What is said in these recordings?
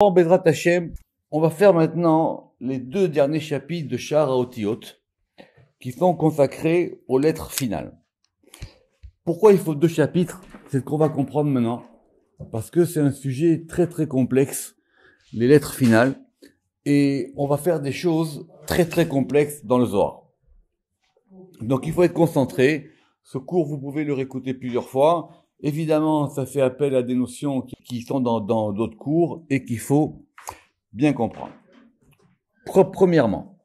En Bezrat on va faire maintenant les deux derniers chapitres de Shara Otiot qui sont consacrés aux lettres finales. Pourquoi il faut deux chapitres C'est ce qu'on va comprendre maintenant. Parce que c'est un sujet très très complexe, les lettres finales. Et on va faire des choses très très complexes dans le Zohar. Donc il faut être concentré. Ce cours, vous pouvez le réécouter plusieurs fois. Évidemment, ça fait appel à des notions qui sont dans d'autres cours et qu'il faut bien comprendre. Premièrement,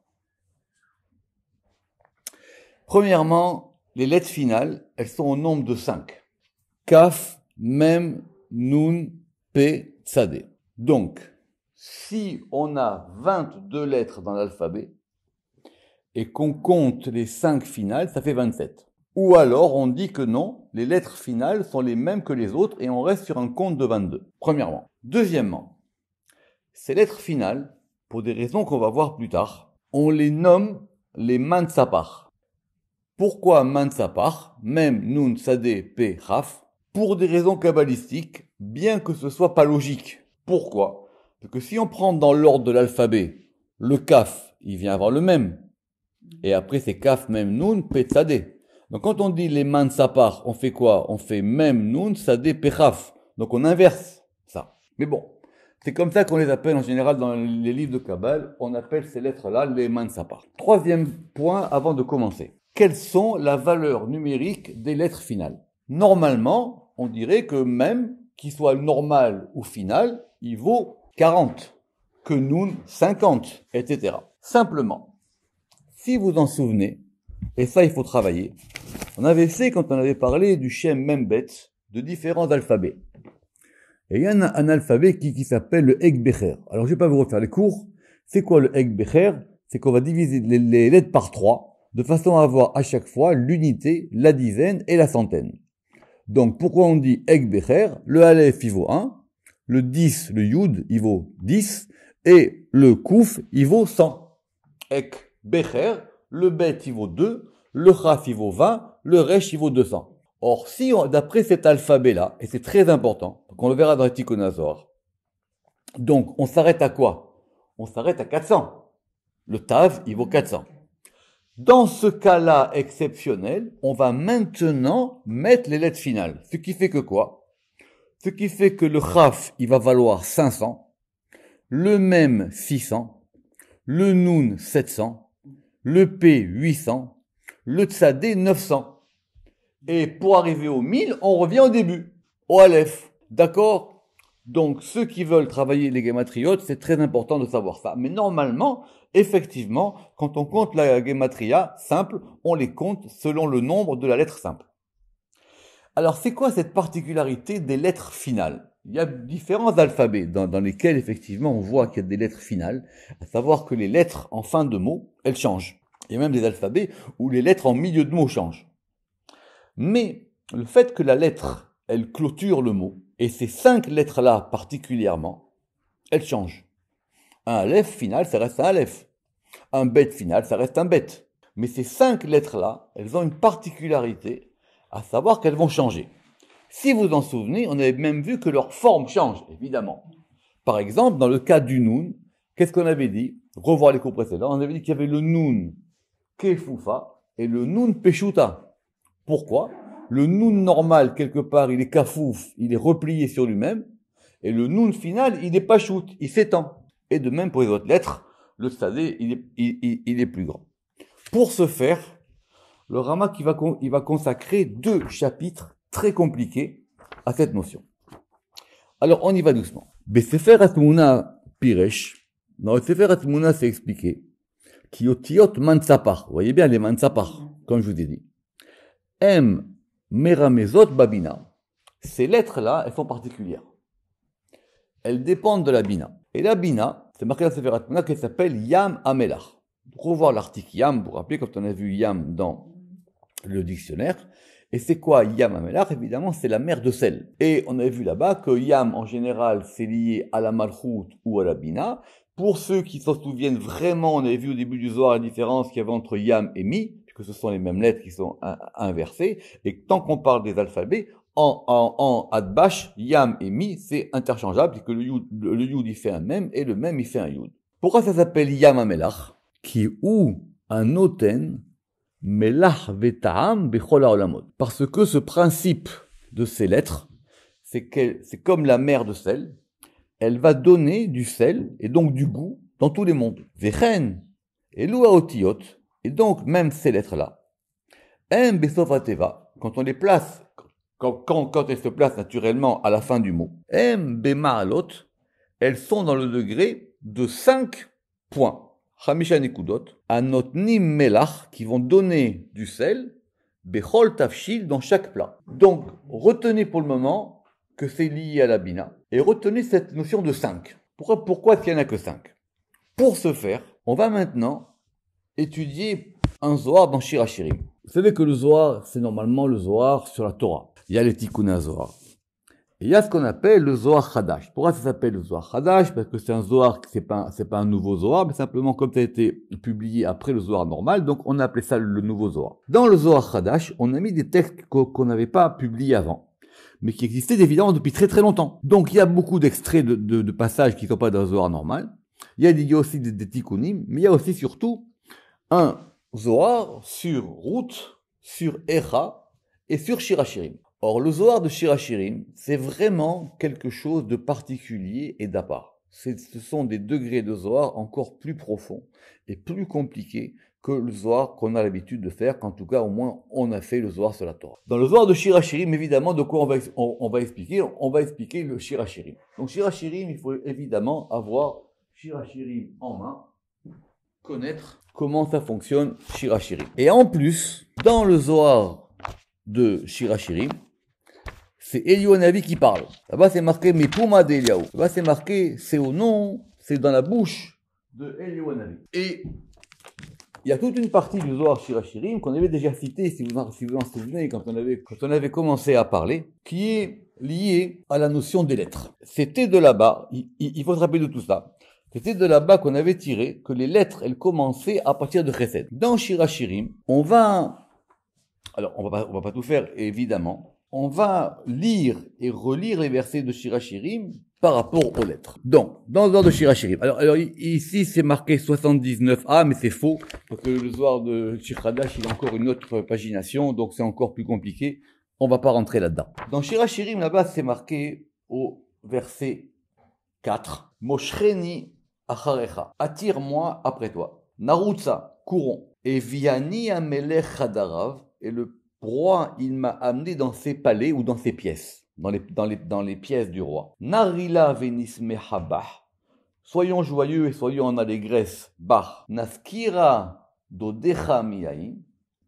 premièrement, les lettres finales, elles sont au nombre de cinq. Kaf, Mem, Nun, Pe, tsade. Donc, si on a 22 lettres dans l'alphabet et qu'on compte les cinq finales, ça fait 27. Ou alors on dit que non, les lettres finales sont les mêmes que les autres et on reste sur un compte de 22. Premièrement. Deuxièmement, ces lettres finales, pour des raisons qu'on va voir plus tard, on les nomme les mansapar. Pourquoi mansapar Même nun Sade, pe raf. Pour des raisons kabbalistiques, bien que ce soit pas logique. Pourquoi Parce que si on prend dans l'ordre de l'alphabet, le kaf, il vient avant le même. Et après c'est kaf même nun pe tzadeh. Donc quand on dit les mains on fait quoi On fait même nun sadeh pechaf. Donc on inverse ça. Mais bon, c'est comme ça qu'on les appelle en général dans les livres de Kabbale. On appelle ces lettres-là les mains Troisième point avant de commencer. Quelles sont la valeur numérique des lettres finales Normalement, on dirait que même qu'il soit normal ou final, il vaut 40, que nun 50, etc. Simplement, si vous en souvenez, et ça, il faut travailler. On avait fait, quand on avait parlé du chien Membet, de différents alphabets. Et il y a un, alphabet qui, s'appelle le Ekbecher. Alors, je ne vais pas vous refaire les cours. C'est quoi le Ekbecher C'est qu'on va diviser les, lettres par trois, de façon à avoir à chaque fois l'unité, la dizaine et la centaine. Donc, pourquoi on dit Ekbecher Le Aleph, il vaut 1. Le 10, le Yud, il vaut 10. Et le Kouf, il vaut 100. Ekbecher, le Bet, il vaut 2 le Khaf il vaut 20, le Resh il vaut 200. Or, si d'après cet alphabet-là, et c'est très important, on le verra dans les donc on s'arrête à quoi On s'arrête à 400. Le Tav, il vaut 400. Dans ce cas-là exceptionnel, on va maintenant mettre les lettres finales. Ce qui fait que quoi Ce qui fait que le Khaf, il va valoir 500, le même 600, le Noun 700, le P 800, le tsadé 900. Et pour arriver au 1000, on revient au début, au Aleph. D'accord donc, ceux qui veulent travailler les gématriotes, c'est très important de savoir ça. Mais normalement, effectivement, quand on compte la gématria simple, on les compte selon le nombre de la lettre simple. Alors, c'est quoi cette particularité des lettres finales Il y a différents alphabets dans, dans lesquels, effectivement, on voit qu'il y a des lettres finales, à savoir que les lettres en fin de mot, elles changent. Il y a même des alphabets où les lettres en milieu de mots changent. Mais le fait que la lettre, elle clôture le mot, et ces cinq lettres-là particulièrement, elles changent. Un aleph final, ça reste un aleph. Un bet final, ça reste un bête. Mais ces cinq lettres-là, elles ont une particularité, à savoir qu'elles vont changer. Si vous en souvenez, on avait même vu que leur forme change, évidemment. Par exemple, dans le cas du noun, qu'est-ce qu'on avait dit Revoir les cours précédents, on avait dit qu'il y avait le noun kefufa, et le Nun Peshuta. Pourquoi Le Nun normal, quelque part, il est Kafouf, il est replié sur lui-même. Et le Nun final, il est Pachout, il s'étend. Et de même pour les autres lettres, le stade, il est, plus grand. Pour ce faire, le Rama qui va, il va consacrer deux chapitres très compliqués à cette notion. Alors, on y va doucement. Besefer Atmouna Piresh. Non, le Sefer c'est expliqué Kiotiot Mansapar. Vous voyez bien les Mansapar, comme je vous ai dit. M. Meramezot Babina. Ces lettres-là, elles sont particulières. Elles dépendent de la Bina. Et la Bina, c'est marqué dans Sefer qu'elle s'appelle Yam Amelar. Pour revoir l'article Yam, vous vous rappelez, quand on a vu Yam dans le dictionnaire, et c'est quoi Yam Amelach? Évidemment, c'est la mère de Sel. Et on avait vu là-bas que Yam, en général, c'est lié à la Malchut ou à la Bina. Pour ceux qui s'en souviennent vraiment, on avait vu au début du soir la différence qu'il y avait entre Yam et Mi, puisque ce sont les mêmes lettres qui sont inversées. Et tant qu'on parle des alphabets, en, en, en Adbash, Yam et Mi, c'est interchangeable, puisque le Yud, le yud, il fait un même, et le même, il fait un Yud. Pourquoi ça s'appelle Yam Amelach Qui ou un oten Melach Vetaam Parce que ce principe de ces lettres, c'est c'est comme la mer de sel, elle va donner du sel et donc du goût dans tous les mondes. Vechen et et donc même ces lettres-là, quand on les place, quand, quand, elles se placent naturellement à la fin du mot, elles sont dans le degré de cinq points. Hamisha Nim Melach, qui vont donner du sel, Bechol tafchil, dans chaque plat. Donc, retenez pour le moment que c'est lié à la Bina, et retenez cette notion de 5. Pourquoi, pourquoi est-ce n'y en a que 5 Pour ce faire, on va maintenant étudier un Zohar dans Shirachirim. Vous savez que le Zohar, c'est normalement le Zohar sur la Torah. Il y a les Tikkun Zohar il y a ce qu'on appelle le Zohar Hadash. Pourquoi ça s'appelle le Zohar Hadash Parce que c'est un Zohar, c'est pas, pas un nouveau Zohar, mais simplement comme ça a été publié après le Zohar normal, donc on a appelé ça le nouveau Zohar. Dans le Zohar Hadash, on a mis des textes qu'on n'avait pas publiés avant mais qui existaient évidemment depuis très très longtemps. Donc il y a beaucoup d'extraits de, passages qui ne sont pas dans le Zohar normal. Il y a, aussi des, ticonymes, tikkunim, mais il y a aussi surtout un Zohar sur route, sur Echa et sur Shirachirim. Or, le Zohar de Shirachirim, c'est vraiment quelque chose de particulier et d'à part. Ce sont des degrés de Zohar encore plus profonds et plus compliqués que le Zohar qu'on a l'habitude de faire, qu'en tout cas, au moins, on a fait le Zohar sur la Torah. Dans le Zohar de Shirachirim, évidemment, de quoi on va, expliquer On va expliquer le Shirachirim. Donc, Shirachirim, il faut évidemment avoir Shirachirim en main, connaître comment ça fonctionne Shirachirim. Et en plus, dans le Zohar de Shirachirim, c'est Navi qui parle. Là-bas, c'est marqué Mipuma d'Eliaou. Là-bas, c'est marqué, c'est au nom, c'est dans la bouche de Navi. Et il y a toute une partie du Zohar Shirachirim qu'on avait déjà citée, si vous en, si vous en souvenez, quand on, avait, quand on avait commencé à parler, qui est liée à la notion des lettres. C'était de là-bas, il, faut se rappeler de tout ça, c'était de là-bas qu'on avait tiré que les lettres, elles commençaient à partir de Chesed. Dans Shirachirim, on va... Alors, on va on va pas tout faire, évidemment, on va lire et relire les versets de Shirachirim par rapport aux lettres. Donc, dans le Zohar de Shirachirim. Alors, ici, c'est marqué 79A, mais c'est faux, parce que le Zohar de Shiradash, il a encore une autre pagination, donc c'est encore plus compliqué. On va pas rentrer là-dedans. Dans Shirachirim, là-bas, c'est marqué au verset 4. Moshreni acharecha. Attire-moi après toi. Narutsa, courons. Et viani amelech hadarav. Et le roi, il m'a amené dans ses palais ou dans ses pièces, dans les, pièces du roi. Narila venis mehabah. Soyons joyeux et soyons en allégresse. Bah. Naskira dodecha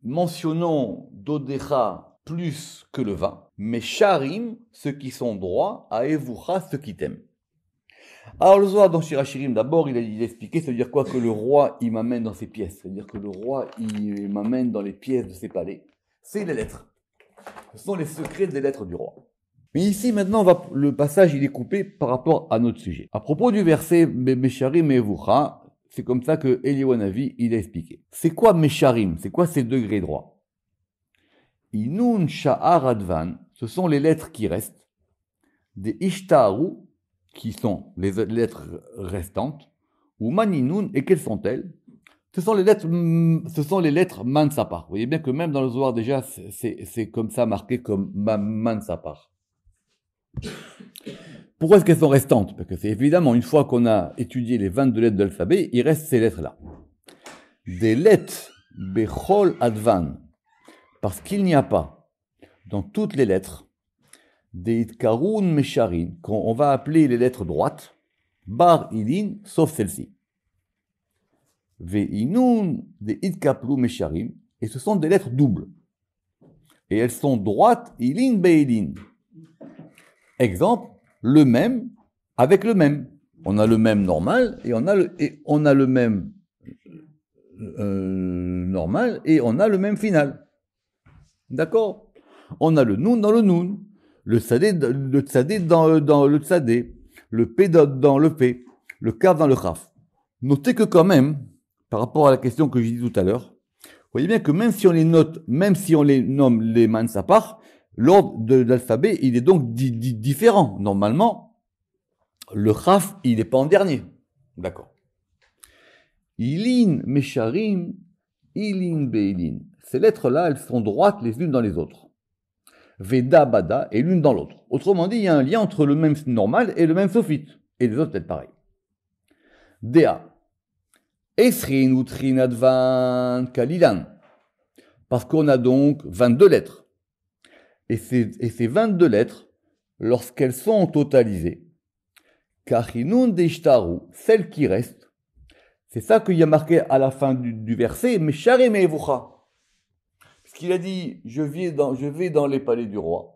Mentionnons dodecha plus que le vin. Mais charim, ceux qui sont droits, à evucha, ceux qui t'aiment. Alors le Zohar dans Shirachirim, d'abord, il a, il a expliqué, c'est-à-dire quoi Que le roi, il m'amène dans ses pièces. C'est-à-dire que le roi, il m'amène dans les pièces de ses palais c'est les lettres. Ce sont les secrets des lettres du roi. Mais ici, maintenant, le passage, il est coupé par rapport à notre sujet. À propos du verset Mesharim et hein, c'est comme ça que Eliwanavi, il a expliqué. C'est quoi Mesharim C'est quoi ces degrés droits Inun Sha'ar Advan, ce sont les lettres qui restent. Des Ishtaru, qui sont les lettres restantes. Ou Maninun, et quelles sont-elles ce sont les lettres, ce sont les lettres mansapar. Vous voyez bien que même dans le Zohar, déjà, c'est comme ça marqué comme mansapar. Pourquoi est-ce qu'elles sont restantes Parce que c'est évidemment, une fois qu'on a étudié les 22 lettres de l'alphabet, il reste ces lettres-là. Des lettres Bechol Advan, parce qu'il n'y a pas dans toutes les lettres des itkarun Mesharin, qu'on va appeler les lettres droites, Bar Ilin, sauf celle-ci. Veinun de Idkaplu Mesharim, et ce sont des lettres doubles. Et elles sont droites, ilin beilin. Exemple, le même avec le même. On a le même normal et on a le, on a le même euh, normal et on a le même final. D'accord On a le noun dans le noun, le tsadé, le dans, le tsadé, le p dans, le p, le kaf dans le kaf Notez que quand même, par rapport à la question que j'ai dit tout à l'heure, vous voyez bien que même si on les note, même si on les nomme les mans à part, l'ordre de l'alphabet, il est donc différent. Normalement, le raf, il n'est pas en dernier. D'accord. Ilin, Mesharim, Ilin, Beilin. Ces lettres-là, elles sont droites les unes dans les autres. Veda, Bada, et l'une dans l'autre. Autrement dit, il y a un lien entre le même normal et le même sophite. Et les autres, peut-être pareil. Da. Esrin ou Kalilan. Parce qu'on a donc 22 lettres. Et ces, et ces 22 lettres, lorsqu'elles sont totalisées, Karinun Deshtaru, celles qui restent, c'est ça qu'il y a marqué à la fin du, verset, mais Parce qu'il a dit, je vais, dans, je vais dans les palais du roi.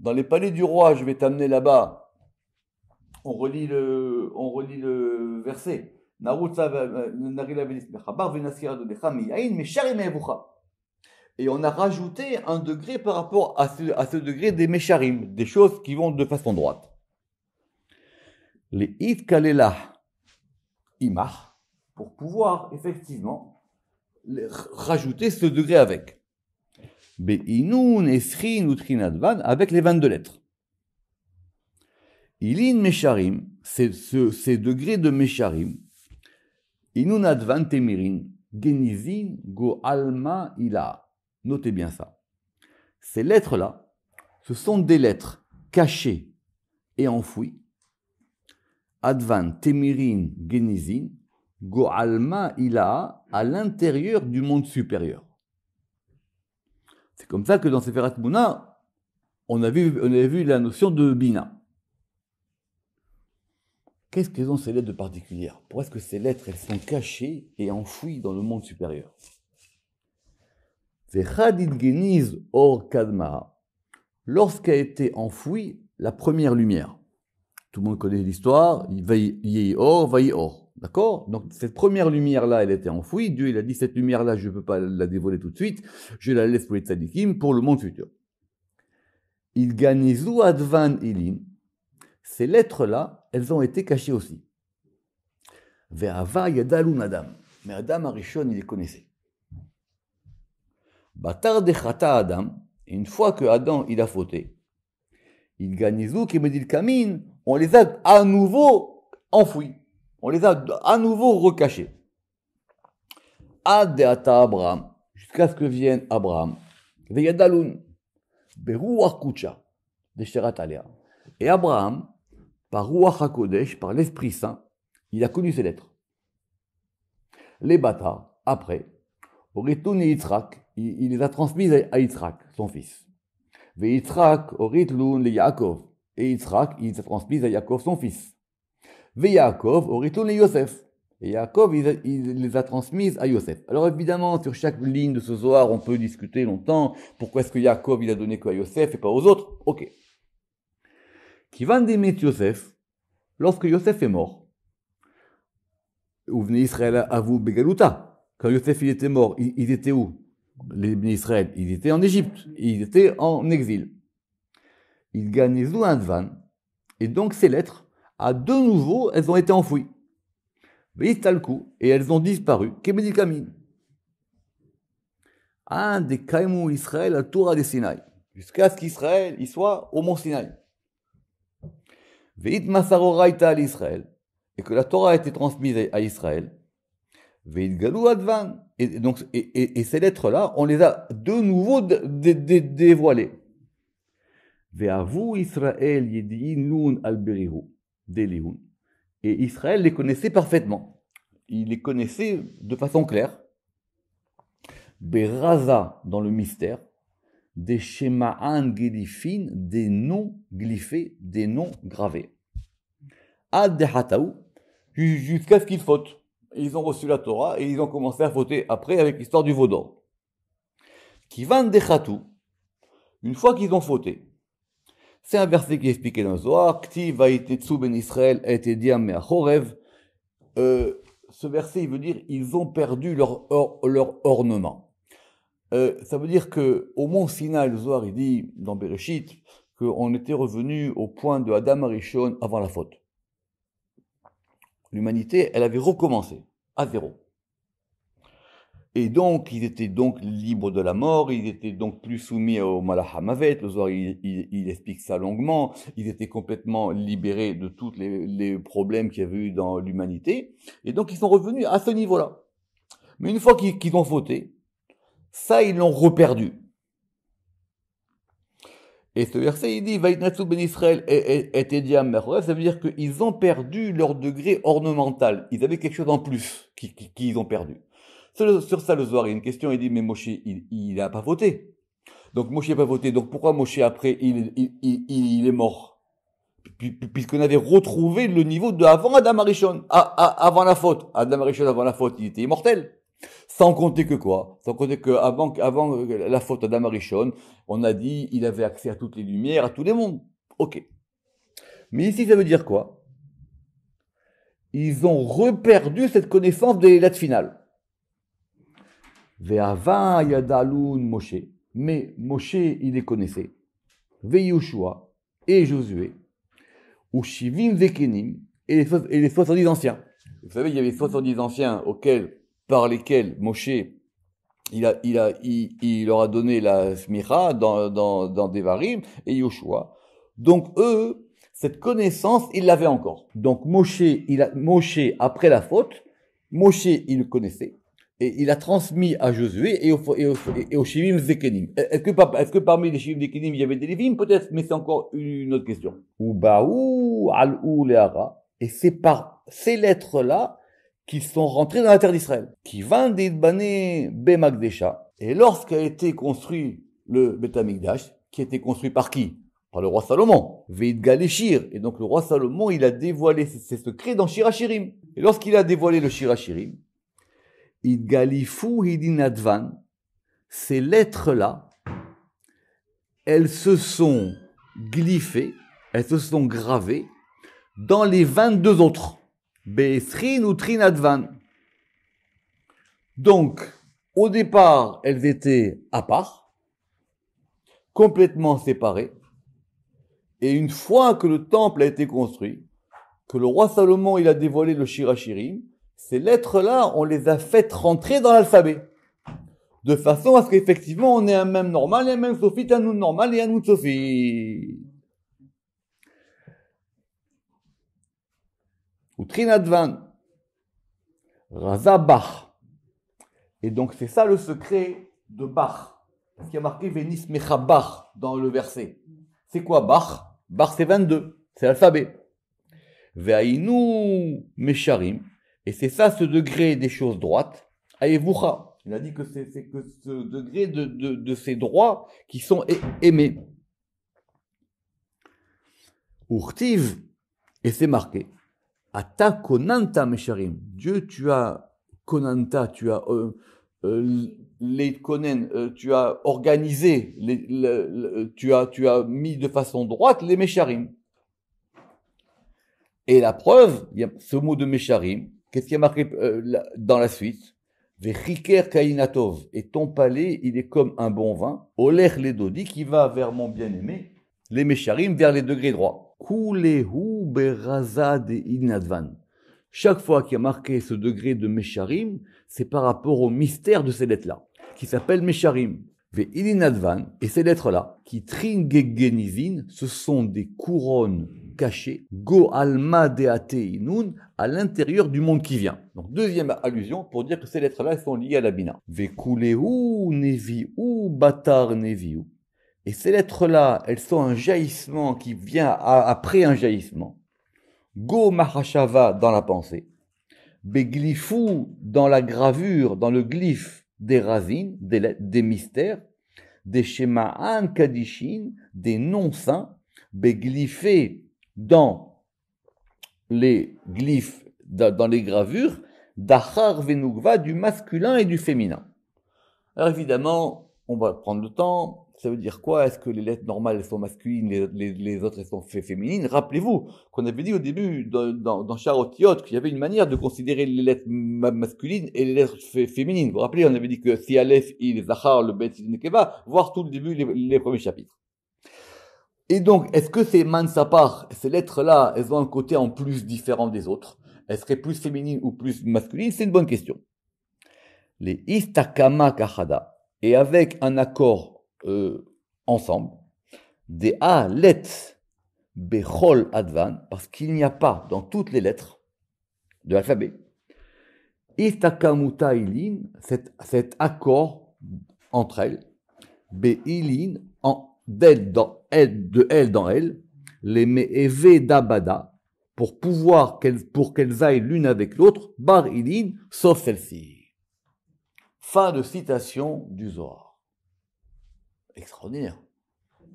Dans les palais du roi, je vais t'amener là-bas. On relit le, on relit le verset. Euh, Et on a rajouté un degré par rapport à ce, à ce degré des Mesharim, des choses qui vont de façon droite. Les If Imar, pour pouvoir effectivement rajouter ce degré avec. Beinun, Esrin utrinadvan avec les 22 lettres. Ilin Mesharim, c'est ces degrés de Mesharim, Inun temirin genizin go alma ila. Notez bien ça. Ces lettres-là, ce sont des lettres cachées et enfouies. Advan temirin genizin go alma ila à l'intérieur du monde supérieur. C'est comme ça que dans Seferat Muna, on, on avait vu la notion de Bina. Qu'est-ce qu'elles ont ces lettres de particulière Pourquoi est-ce que ces lettres, elles sont cachées et enfouies dans le monde supérieur Geniz Or Kadma, lorsqu'a été enfouie la première lumière. Tout le monde connaît l'histoire, Yei Or, Vaï Or. D'accord Donc cette première lumière-là, elle était enfouie. Dieu, il a dit, cette lumière-là, je ne peux pas la dévoiler tout de suite. Je la laisse pour les tzadikim, pour le monde futur. Il Advan Ilin ces lettres-là, elles ont été cachées aussi. Ve'ava adam. Mais Adam Arishon, il les connaissait. Batar Adam. Une fois que Adam, il a fauté, il ganizuk qui me dit le kamin, on les a à nouveau enfouis. On les a à nouveau recachés. Abraham. Jusqu'à ce que vienne Abraham. Et Abraham, par Ruach par l'Esprit Saint, il a connu ces lettres. Les Bata, après, il, les a transmises à Yitzhak, son fils. Ve Yitzhak aurait Yaakov, et Yitzhak, il les a transmises à Yaakov, son fils. Ve Yaakov aurait Yosef, et Yaakov, il, les a transmises à Yosef. Alors évidemment, sur chaque ligne de ce Zohar, on peut discuter longtemps. Pourquoi est-ce que Yaakov, il a donné quoi à Yosef et pas aux autres Ok qui va d'aimer Yosef, lorsque Yosef est mort, Où venez Israël à vous, Begaluta, quand Yosef était mort, ils étaient où Les Israël, ils étaient en Égypte, ils étaient en exil. Ils gagnent Zouan. et donc ces lettres, à de nouveau, elles ont été enfouies. Et elles ont disparu. Kemedikamin. Un des Kaimou Israël à Torah des Sinaï. Jusqu'à ce qu'Israël y soit au mont Sinaï à l'Israël, et que la Torah a été transmise à Israël, et, donc, et, et ces lettres-là, on les a de nouveau dévoilées. Et Israël les connaissait parfaitement. Il les connaissait de façon claire. Beraza dans le mystère des schémas anglifines, des noms glyphés, des noms gravés. Ad jusqu'à ce qu'ils fautent. Ils ont reçu la Torah et ils ont commencé à fauter après avec l'histoire du Vaudan Qui de Hatou, une fois qu'ils ont fauté, c'est un verset qui est expliqué dans le Zohar, ben Israël et euh, Ce verset, il veut dire, ils ont perdu leur, leur ornement. Euh, ça veut dire que au mont Sinaï, le Zohar, il dit dans Bereshit qu'on était revenu au point de Adam Arishon avant la faute. L'humanité, elle avait recommencé à zéro. Et donc, ils étaient donc libres de la mort, ils étaient donc plus soumis au Malahamavet, le Zohar, il, explique ça longuement, ils étaient complètement libérés de tous les, problèmes qu'il y avait eu dans l'humanité, et donc ils sont revenus à ce niveau-là. Mais une fois qu'ils ont fauté, ça ils l'ont reperdu. Et ce verset, il dit, Vaïtnatsu ben Israël et ben ça veut dire qu'ils ont perdu leur degré ornemental. Ils avaient quelque chose en plus qu'ils ont perdu. Sur ça, le Zohar, il y a une question, il dit, mais Moshe, il n'a pas voté. Donc Moshe n'a pas voté. Donc pourquoi Moshe, après, il, il, est mort Puisqu'on avait retrouvé le niveau de avant Adam Arishon, avant la faute. Adam Arishon, avant la faute, il était immortel. Sans compter que quoi Sans compter que avant, la faute d'Amarichon, on a dit il avait accès à toutes les lumières, à tous les mondes. Ok. Mais ici, ça veut dire quoi Ils ont reperdu cette connaissance des lettres finales. Ve'ava yadaloun Moshe. Mais Moshe, il les connaissait. Ve'Yoshua et Josué. Ou Shivim ve'kenim et les 70 anciens. Vous savez, il y avait 70 anciens auxquels par lesquels Moshe il, a, il, a, il, leur a donné la smicha dans, dans, dans Devarim et Yoshua. Donc eux, cette connaissance, ils l'avaient encore. Donc Moshe, il a, Moshe, après la faute, Moshe, il le connaissait. Et il a transmis à Josué et aux et au, et euh, Est-ce que, est que, parmi les Shivim Zekenim, il y avait des Lévim Peut-être, mais c'est encore une, autre question. Ou Baou, Al-Ou, Et c'est par ces lettres-là qui sont rentrés dans la terre d'Israël. Qui vint d'Idbané banés Et lorsqu'a été construit le Betamikdash, qui a été construit par qui par le roi Salomon, Veid Et donc le roi Salomon, il a dévoilé ses secrets dans Shirachirim. Et lorsqu'il a dévoilé le Shirachirim, Idgalifu ces lettres-là, elles se sont glyphées, elles se sont gravées dans les 22 autres. Be'esrin ou Trinadvan. Donc, au départ, elles étaient à part, complètement séparées. Et une fois que le temple a été construit, que le roi Salomon il a dévoilé le Shirachirim, ces lettres-là, on les a faites rentrer dans l'alphabet. De façon à ce qu'effectivement, on ait un même normal et un même Sophie, un nous normal et un nous Sophie. Trinadvan, Raza Et donc c'est ça le secret de Bach. Parce qu'il a marqué Vénis Mecha Bach dans le verset. C'est quoi Bach Bach c'est 22, c'est l'alphabet. Ve'ainu Mesharim, et c'est ça ce degré des choses droites, Il a dit que c'est que ce degré de, de, de, ces droits qui sont aimés. Urtiv, et c'est marqué. Ata konanta Dieu, tu as konanta, tu as euh, euh, les konen, euh, tu as organisé, tu as tu as mis de façon droite les mesharim. Et la preuve, il y a ce mot de mesharim. Qu'est-ce qui a marqué dans la suite? Vechiker kainatov. Et ton palais, il est comme un bon vin. Oler les qui va vers mon bien-aimé. Les mesharim vers les degrés droits. Chaque fois qu'il y a marqué ce degré de Mesharim, c'est par rapport au mystère de ces lettres-là, qui s'appellent Mesharim. Ve et ces lettres-là, qui tringegenizin, ce sont des couronnes cachées, go alma à l'intérieur du monde qui vient. Donc deuxième allusion pour dire que ces lettres-là sont liées à la bina. Ve neviu batar neviu. Et ces lettres-là, elles sont un jaillissement qui vient après un jaillissement. Go Mahashava dans la pensée. Beglifu dans la gravure, dans le glyphe des razines, des, des mystères. Des schémas Kadishin, des noms saints. beglifés dans les glyphes, dans les gravures. Dachar Venugva du masculin et du féminin. Alors évidemment, on va prendre le temps ça veut dire quoi Est-ce que les lettres normales sont masculines, les, les, autres elles sont féminines Rappelez-vous qu'on avait dit au début dans, dans, qu'il y avait une manière de considérer les lettres masculines et les lettres féminines. Vous vous rappelez, on avait dit que si Aleph, il, Zahar, le Bet, il, voir tout le début, les, premiers chapitres. Et donc, est-ce que ces mansapar, ces lettres-là, elles ont un côté en plus différent des autres Elles seraient plus féminines ou plus masculines C'est une bonne question. Les istakama kahada. Et avec un accord euh, ensemble. Des A let advan, parce qu'il n'y a pas dans toutes les lettres de l'alphabet. Istakamuta ilin, cet accord entre elles. b ilin, en, d'elle dans de elle dans elle, les me'eve dabada, pour pouvoir qu'elles, pour qu'elles aillent l'une avec l'autre, bar ilin, sauf celle-ci. Fin de citation du Zohar extraordinaire.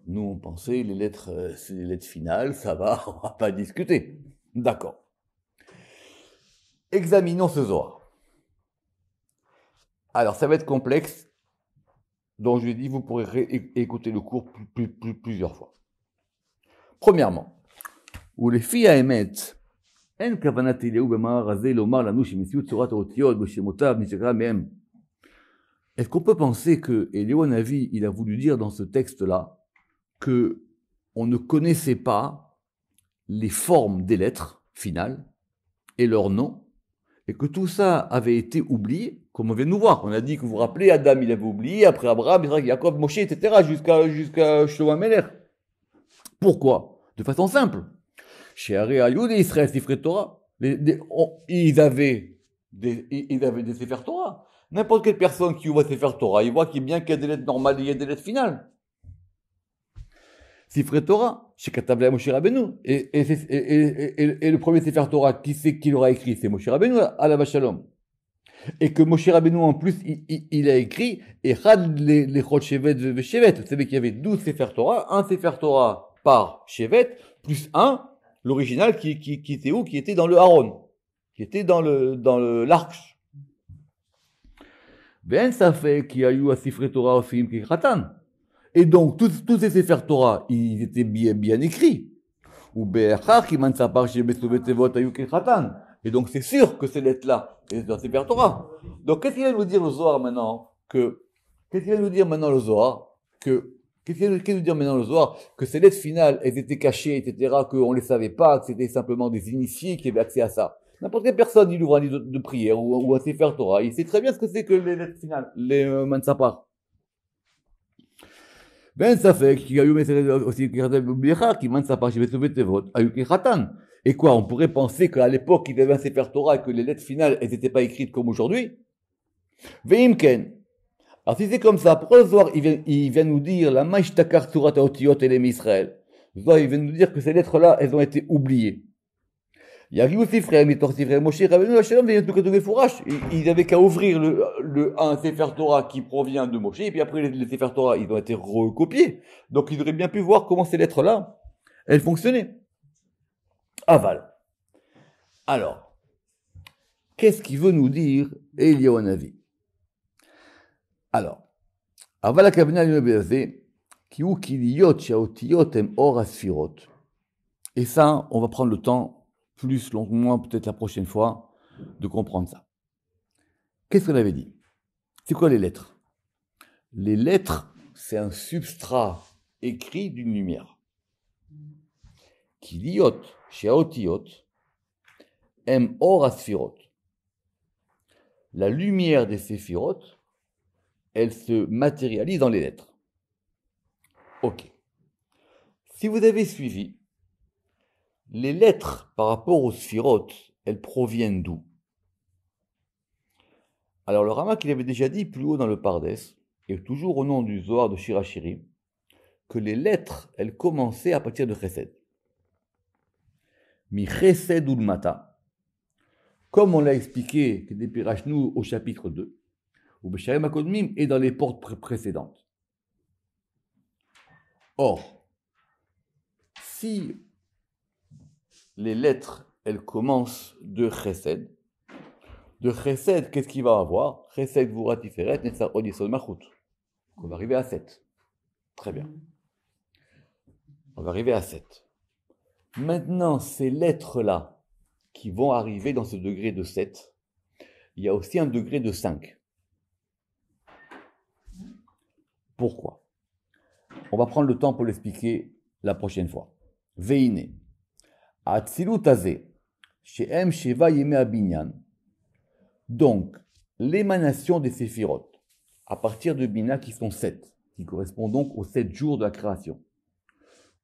Nous, on pensait, les lettres, euh, les lettres finales, ça va, on va pas discuter. D'accord. Examinons ce Zohar. Alors, ça va être complexe. Donc, je dis, vous pourrez écouter le cours plusieurs fois. Premièrement, où les filles à émettre, ben, אין est-ce qu'on peut penser que, et Navi, il a voulu dire dans ce texte-là, que on ne connaissait pas les formes des lettres finales et leurs noms, et que tout ça avait été oublié, comme on vient de nous voir. On a dit que vous vous rappelez, Adam, il avait oublié, après Abraham, Isaac Jacob, Moshe, etc., jusqu'à jusqu'à Pourquoi De façon simple. Chez Aréayoud Torah, ils avaient des, ils avaient des Torah. N'importe quelle personne qui ouvre Sefer Torah, il voit qu'il y a bien qu'il y a des lettres normales et il y a des lettres finales. Sifre Torah, chez Katabla Moshe Rabbeinu. Et, et, et, et, le premier Sefer Torah, qui c'est qu'il l'aura écrit C'est Moshe Rabbeinu, à la Shalom. Et que Moshe Rabbeinu, en plus, il, a écrit et Had les, les Shevet Vous savez qu'il y avait 12 Sefer Torah, un Sefer Torah par Shevet, plus un, l'original qui, qui, qui, était où Qui était dans le Haron, qui était dans le dans le l'arche ça fait qu'il y a eu un Et donc, tous, tous ces sifre Torah, ils étaient bien, bien écrits. Et donc, c'est sûr que ces lettres-là, c'est dans ces Torah. Donc, qu'est-ce qu'il va nous dire le Zohar maintenant que, qu'est-ce qu'il va nous dire maintenant le Zohar que, qu'est-ce qu'il va nous dire maintenant le Zohar que ces lettres finales, elles étaient cachées, etc., qu'on ne les savait pas, que c'était simplement des initiés qui avaient accès à ça. N'importe quelle personne, il ouvre un livre de, prière ou, ou un Sefer Torah. Il sait très bien ce que c'est que les lettres finales, les euh, Ben Safek, qui a eu aussi qui Mansapar, qui a eu Et quoi, on pourrait penser qu'à l'époque, il avait un Sefer Torah et que les lettres finales, elles n'étaient pas écrites comme aujourd'hui. Veimken. Alors si c'est comme ça, pourquoi Zohar, il vient, nous dire la Maishtakar Surat et les Israël Zohar, il vient nous dire que ces lettres-là, elles ont été oubliées. Il arrive aussi, frère, mais frère Moshe, ils avaient qu'à ouvrir le, le, un Sefer Torah qui provient de Moshe, et puis après, les, Sefer Torah, ils ont été recopiés. Donc, ils auraient bien pu voir comment ces lettres-là, elles fonctionnaient. Aval. Alors, qu'est-ce qu'il veut nous dire, Eliyahu Alors, Aval Akabna ben qui ou qui yot, yaotiyot, em or asfirot. Et ça, on va prendre le temps plus longuement, peut-être la prochaine fois, de comprendre ça. Qu'est-ce qu'on avait dit C'est quoi les lettres Les lettres, c'est un substrat écrit d'une lumière. Kiliot, shaotiot, M. La lumière des séphirotes, elle se matérialise dans les lettres. Ok. Si vous avez suivi, les lettres par rapport aux sphirotes, elles proviennent d'où Alors le Rama qu'il avait déjà dit plus haut dans le Pardès, et toujours au nom du Zohar de Shirachiri, que les lettres, elles commençaient à partir de Chesed. Mi Chesed Mata » comme on l'a expliqué nous au chapitre 2, ou Besharim Akodmim et dans les portes précédentes. Or, si les lettres, elles commencent de Chesed. De Chesed, qu'est-ce qu'il va avoir Chesed, vous Tiferet, de ma Machut. On va arriver à 7. Très bien. On va arriver à 7. Maintenant, ces lettres-là qui vont arriver dans ce degré de 7, il y a aussi un degré de 5. Pourquoi On va prendre le temps pour l'expliquer la prochaine fois. Veiné. Donc, l'émanation des séphirotes, à partir de Bina qui sont sept, qui correspond donc aux sept jours de la création.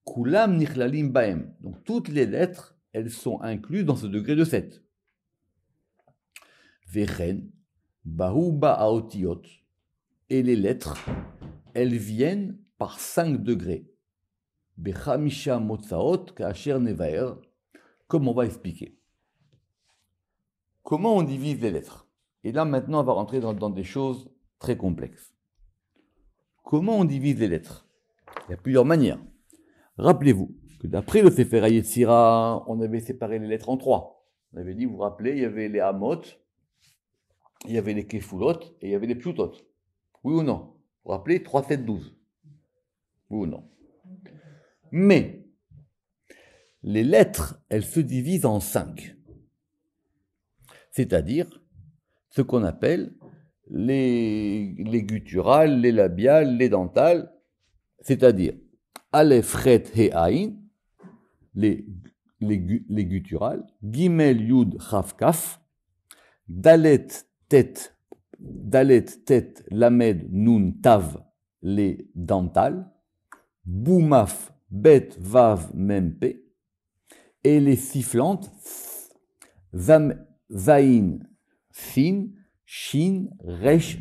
Kulam nichlalim baem. Donc, toutes les lettres, elles sont incluses dans ce degré de sept. Vechen, aotiot. Et les lettres, elles viennent par cinq degrés. Bechamisha motzaot, kacher nevaer comme on va expliquer. Comment on divise les lettres Et là, maintenant, on va rentrer dans, des choses très complexes. Comment on divise les lettres Il y a plusieurs manières. Rappelez-vous que d'après le Sefer Yetzira, on avait séparé les lettres en trois. On avait dit, vous rappelez, il y avait les Hamot, il y avait les Kefulot et il y avait les Pshutot. Oui ou non Vous vous rappelez 3, 7, 12 Oui ou non Mais les lettres, elles se divisent en cinq. C'est-à-dire ce qu'on appelle les, gutturales, les labiales, les dentales, c'est-à-dire Aleph, Ret, les, les, gutturales, Gimel, Yud, Chaf, Kaf, Dalet, Tet, Dalet, Tet, Lamed, Nun, Tav, les dentales, Boumaf, Bet, Vav, Mempe, et les sifflantes Zam, Zain, Sin, Shin, Resh,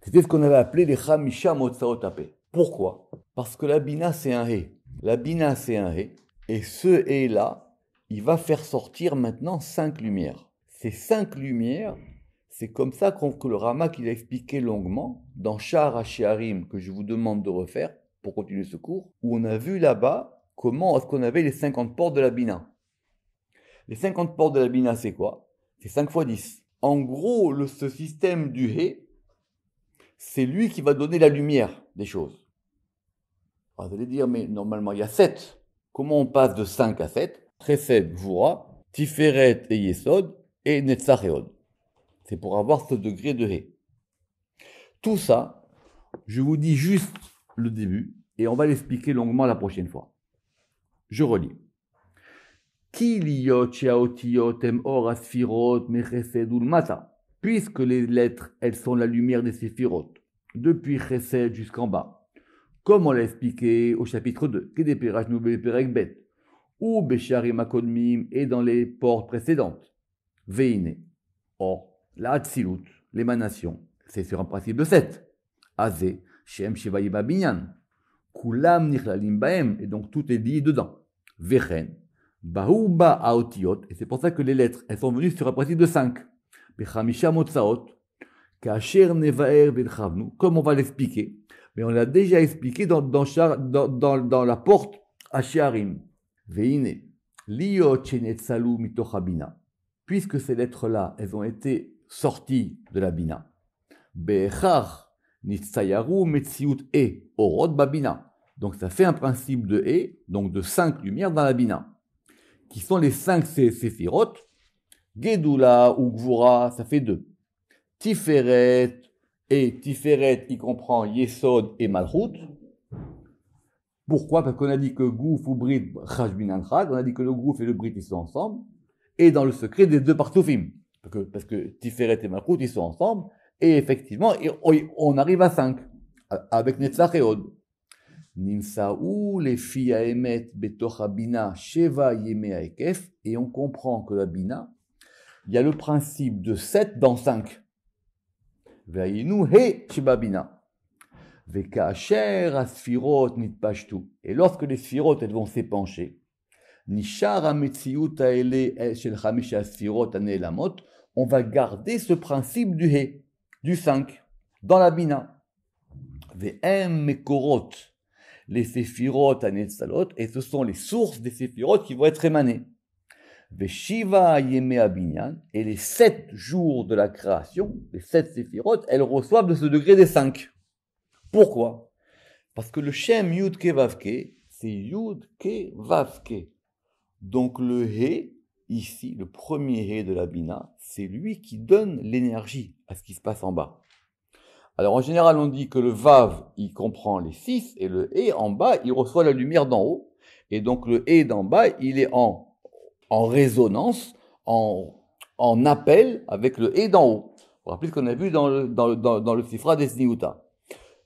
C'était ce qu'on avait appelé les chamisha Motsaotapé. Pourquoi Parce que la Bina, c'est un ré La Bina, c'est un ré Et ce Hé-là, il va faire sortir maintenant cinq lumières. Ces cinq lumières, c'est comme ça qu'on, que le Rama qu'il a expliqué longuement dans Shah Harim, que je vous demande de refaire pour continuer ce cours, où on a vu là-bas comment est-ce qu'on avait les 50 portes de la Bina. Les 50 portes de la Bina, c'est quoi C'est 5 fois 10. En gros, le, ce système du Hé, c'est lui qui va donner la lumière des choses. vous ah, allez dire, mais normalement, il y a 7. Comment on passe de 5 à 7 vous Voura, Tiferet et Yesod, et Netzach C'est pour avoir ce degré de Hé. Tout ça, je vous dis juste le début, et on va l'expliquer longuement la prochaine fois. Je relis. Puisque les lettres, elles sont la lumière des séphirotes, depuis Chesed jusqu'en bas, comme on l'a expliqué au chapitre 2, ou Bécharim Akodmim et dans les portes précédentes. Veine. Or, la Hatsilut, l'émanation, c'est sur un principe de 7. aze, Shem Shivayiba Binyan. Kulam Nichlalim Baem, et donc tout est dit dedans. Vehen Bahuba Aotiot, et c'est pour ça que les lettres, elles sont venues sur un principe de 5. Bechamisha motzaot Kacher Nevaer Benchavnu, comme on va l'expliquer, mais on l'a déjà expliqué dans, dans, dans, dans, la porte à Shearim. Veine, Liot Chenetsalu Mitochabina, puisque ces lettres-là, elles ont été sorties de la Bina. Bechar Nitsayaru Metsiut E, Orod Babina donc ça fait un principe de et, donc de cinq lumières dans la Bina, qui sont les cinq séphirotes. Gedula ou Gvura, ça fait deux. Tiferet et Tiferet, il comprend Yesod et Malchut. Pourquoi Parce qu'on a dit que Gouf ou Brit, on a dit que le Gouf et le Brit, ils sont ensemble, et dans le secret des deux partoufim. Parce que, parce que Tiferet et Malchut, ils sont ensemble, et effectivement, on arrive à cinq, avec Netzach et Nimsaou les filles à émettre Bina Sheva Yemea Ekef, et on comprend que la Bina, il y a le principe de 7 dans 5. Veinu He Sheba Bina. Vekacher Asfirot, pashtu Et lorsque les sphirotes elles vont s'épancher, Nishar Ametziut Aele Shel Hamish ane Anelamot, on va garder ce principe du He, du 5, dans la Bina. Ve'em Mekorot les séphirotes à Netzalot, et ce sont les sources des séphirotes qui vont être émanées. Veshiva Yeme Abinyan, et les sept jours de la création, les sept séphirotes, elles reçoivent de ce degré des cinq. Pourquoi Parce que le Shem Yud kevavke, c'est Yud kevavke. Donc le He, ici, le premier He de la Bina, c'est lui qui donne l'énergie à ce qui se passe en bas. Alors en général, on dit que le vav, il comprend les six, et le E, en bas, il reçoit la lumière d'en haut. Et donc le E d'en bas, il est en, en résonance, en, appel avec le E d'en haut. Vous vous rappelez ce qu'on a vu dans le, dans Sifra des Niuta.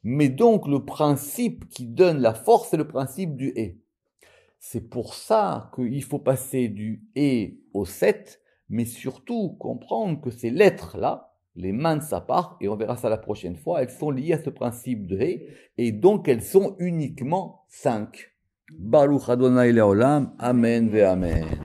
Mais donc le principe qui donne la force, c'est le principe du E. C'est pour ça qu'il faut passer du E au 7, mais surtout comprendre que ces lettres-là, les mains de sa part, et on verra ça la prochaine fois, elles sont liées à ce principe de et donc elles sont uniquement cinq. Baruch Adonai Leolam, Amen ve Amen.